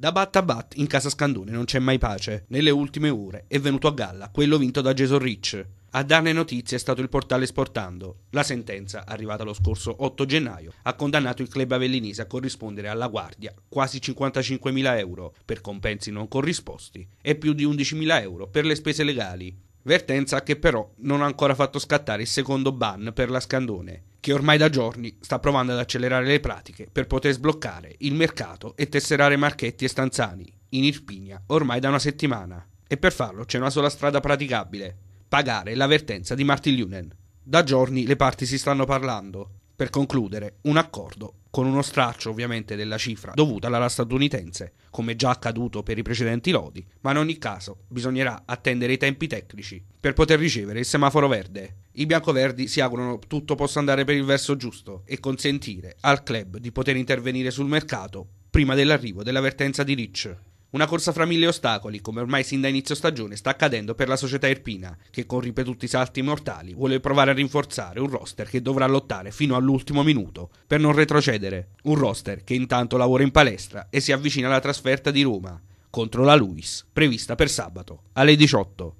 Da bat a bat in casa Scandone non c'è mai pace. Nelle ultime ore è venuto a galla quello vinto da Jason Rich. A darne notizie è stato il portale Sportando. La sentenza, arrivata lo scorso 8 gennaio, ha condannato il club avellinese a corrispondere alla Guardia quasi 55.000 euro per compensi non corrisposti e più di 11.000 euro per le spese legali. Vertenza che però non ha ancora fatto scattare il secondo ban per la Scandone, che ormai da giorni sta provando ad accelerare le pratiche per poter sbloccare il mercato e tesserare Marchetti e Stanzani, in Irpigna ormai da una settimana. E per farlo c'è una sola strada praticabile, pagare la vertenza di Martin Lunen. Da giorni le parti si stanno parlando per concludere un accordo con uno straccio ovviamente della cifra dovuta alla statunitense, come già accaduto per i precedenti lodi, ma in ogni caso bisognerà attendere i tempi tecnici per poter ricevere il semaforo verde. I biancoverdi si augurano tutto possa andare per il verso giusto e consentire al club di poter intervenire sul mercato prima dell'arrivo dell'avvertenza di Rich. Una corsa fra mille ostacoli, come ormai sin da inizio stagione sta accadendo per la società irpina, che con ripetuti salti mortali vuole provare a rinforzare un roster che dovrà lottare fino all'ultimo minuto per non retrocedere. Un roster che intanto lavora in palestra e si avvicina alla trasferta di Roma contro la Luis, prevista per sabato alle 18.